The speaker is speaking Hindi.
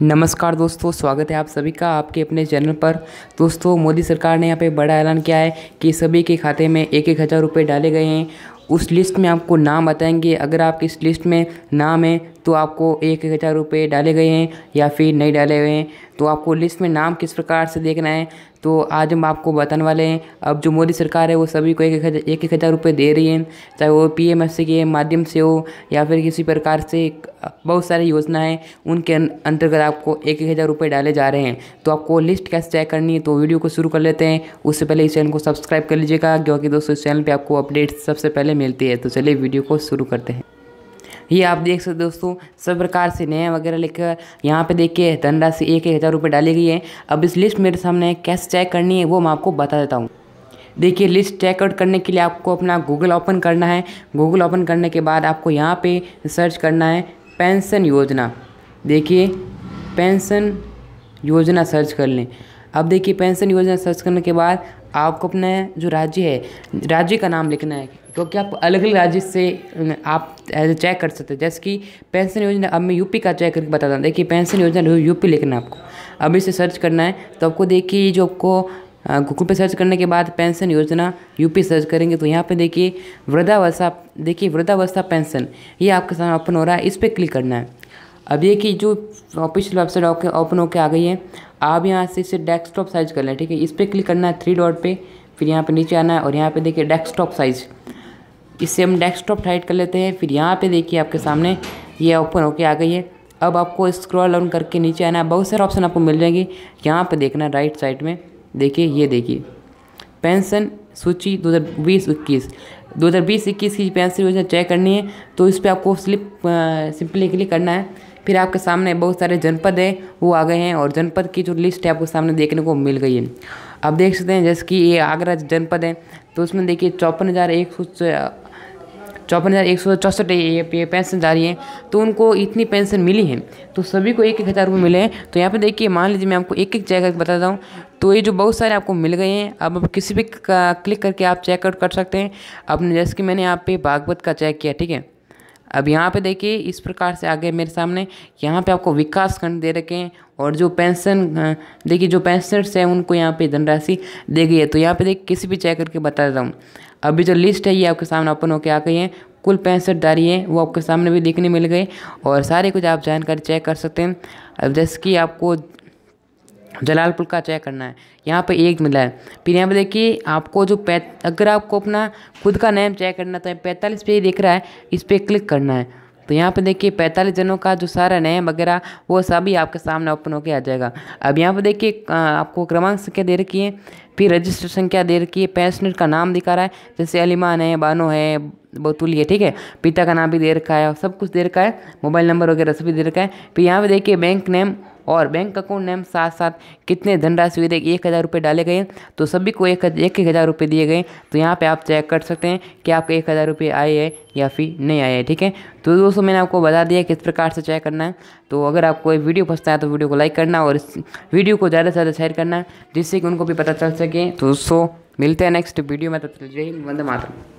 नमस्कार दोस्तों स्वागत है आप सभी का आपके अपने चैनल पर दोस्तों मोदी सरकार ने यहाँ पे बड़ा ऐलान किया है कि सभी के खाते में एक एक हज़ार रुपये डाले गए हैं उस लिस्ट में आपको नाम बताएंगे अगर आपके इस लिस्ट में नाम है तो आपको एक एक हज़ार रुपये डाले गए हैं या फिर नहीं डाले हुए हैं तो आपको लिस्ट में नाम किस प्रकार से देखना है तो आज हम आपको बताने वाले हैं अब जो मोदी सरकार है वो सभी को एक एक हज़ार रुपये दे रही है चाहे वो पी एम एस के माध्यम से हो या फिर किसी प्रकार से बहुत सारी योजनाएं उनके अं-, अंतर्गत आपको एक एक हज़ार रुपये डाले जा रहे हैं तो आपको लिस्ट कैसे चेक करनी है तो वीडियो को शुरू कर लेते हैं उससे पहले इस चैनल को सब्सक्राइब कर लीजिएगा क्योंकि दोस्तों इस चैनल पर आपको अपडेट्स सबसे पहले मिलती है तो चलिए वीडियो को शुरू करते हैं ये आप देख सकते दोस्तों सब प्रकार से नया वगैरह लिखकर यहाँ पे देखिए धनराशि एक एक हज़ार रुपये डाली गई है अब इस लिस्ट मेरे सामने कैसे चेक करनी है वो मैं आपको बता देता हूँ देखिए लिस्ट चेकआउट करने के लिए आपको अपना गूगल ओपन करना है गूगल ओपन करने के बाद आपको यहाँ पर सर्च करना है पेंशन योजना देखिए पेंशन योजना सर्च कर लें अब देखिए पेंशन योजना सर्च करने के बाद आपको अपने जो राज्य है राज्य का नाम लिखना है क्योंकि आप अलग अलग राज्य से आप एज चेक कर सकते हैं जैसे कि पेंशन योजना अब मैं यूपी का चेक करके बताता हूँ देखिए पेंशन योजना यूपी लिखना है आपको अब इसे सर्च करना है तो आपको देखिए जो आपको गूगल पे सर्च करने के बाद पेंशन योजना यूपी सर्च करेंगे तो यहाँ पे देखिए वृद्धावस्था देखिए वृद्धावस्था पेंशन ये आपके सामने ओपन हो रहा है इस पर क्लिक करना है अब ये कि जो ऑफिशियल वेबसाइट ओके ओपन होकर आ गई है आप यहाँ से इसे डेस्कटॉप साइज कर लें ठीक है इस पर क्लिक करना है थ्री डॉट पे फिर यहाँ पे नीचे आना है और यहाँ पे देखिए डेस्कटॉप साइज़ इससे हम डेस्कटॉप टाइट कर लेते हैं फिर यहाँ पे देखिए आपके सामने ये ओपन होके आ गई है अब आपको स्क्रॉल ऑन करके नीचे आना है बहुत सारे ऑप्शन आपको मिल जाएंगे यहाँ पे देखना राइट साइड में देखिए ये देखिए पेंशन सूची दो हज़ार बीस इक्कीस दो हज़ार बीस इक्कीस की पेंशन योजना चेक करनी है तो इस पर आपको स्लिप सिंपली क्लिक करना है फिर आपके सामने बहुत सारे जनपद हैं वो आ गए हैं और जनपद की जो लिस्ट है आपको सामने देखने को मिल गई है अब देख सकते हैं जैसे कि ये आगरा जनपद है तो उसमें देखिए चौपन हज़ार एक सौ चौपन हज़ार एक सौ चौंसठ ये पेंशन जा रही है तो उनको इतनी पेंशन मिली है तो सभी को एक एक हज़ार रुपये मिले हैं तो यहाँ पे देखिए मान लीजिए मैं आपको एक एक चेक बताता हूँ तो ये जो बहुत सारे आपको मिल गए हैं अब आप किसी भी का क्लिक करके आप चेकआउट कर सकते हैं अपने जैसे कि मैंने यहाँ पे भागवत का चेक किया ठीक है अब यहाँ पे देखिए इस प्रकार से आगे मेरे सामने यहाँ पे आपको विकास खंड दे रखे हैं और जो पेंशन देखिए जो पेंशनर्स हैं उनको यहाँ पे धनराशि दे गई है तो यहाँ पे देखिए किसी भी चेक करके बता देता हूँ अभी जो लिस्ट है ये आपके सामने ओपन होकर आ गई है कुल पैंसठ दारी हैं वो आपके सामने भी देखने मिल गए और सारे कुछ आप जानकारी चेक कर सकते हैं अब जैसे कि आपको जलालपुर का चेक करना है यहाँ पे एक मिला है फिर यहाँ पे देखिए आपको जो पैत अगर आपको अपना खुद का नेम चेक करना तो पैंतालीस पे देख रहा है इस पर क्लिक करना है तो यहाँ पर देखिए पैंतालीस जनों का जो सारा नेम वगैरह वो सभी आपके सामने ओपन होकर आ जाएगा अब यहाँ पर देखिए आपको क्रमांक संख्या दे रखी है फिर रजिस्टर संख्या दे रखी है पेंशनर का नाम दिखा रहा है जैसे अलीमान है बानो है बतूली है ठीक है पिता का नाम भी दे रखा है सब कुछ दे रखा है मोबाइल नंबर वगैरह सभी दे रखा है फिर यहाँ पर देखिए बैंक नेम और बैंक अकाउंट नेम साथ साथ कितने धनराशि हुए एक हज़ार रुपये डाले गए तो सभी को एक एक हज़ार रुपये दिए गए तो यहाँ पे आप चेक कर सकते हैं कि आपके एक हज़ार रुपये आए हैं या फिर नहीं आए हैं ठीक है तो दोस्तों मैंने आपको बता दिया किस प्रकार से चेक करना है तो अगर आपको ये वीडियो पसंद आए तो वीडियो को लाइक करना और इस वीडियो को ज़्यादा से ज़्यादा शेयर करना जिससे कि उनको भी पता चल सके तो दोस्तों मिलते हैं नेक्स्ट वीडियो में तो चलिए जय हिंद वंदे मातरम